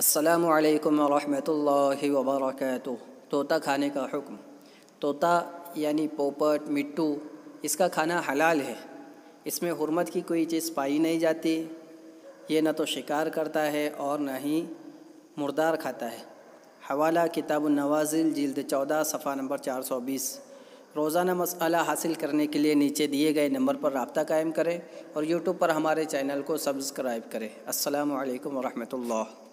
السلام علیکم ورحمۃ اللہ وبرکاتہ طوطا کھانے کا حکم طوطا یعنی پوپٹ مٹو اس کا کھانا حلال ہے اس میں حرمت کی کوئی چیز پائی نہیں جاتی یہ نہ تو شکار کرتا ہے اور نہ ہی مردار کھاتا ہے حوالہ کتاب النوازل جلد چودہ صفحہ نمبر چار سو بیس روزانہ مسئلہ حاصل کرنے کے لیے نیچے دیے گئے نمبر پر رابطہ قائم کریں اور یوٹیوب پر ہمارے چینل کو سبسکرائب کریں السلام علیکم ورحمۃ اللہ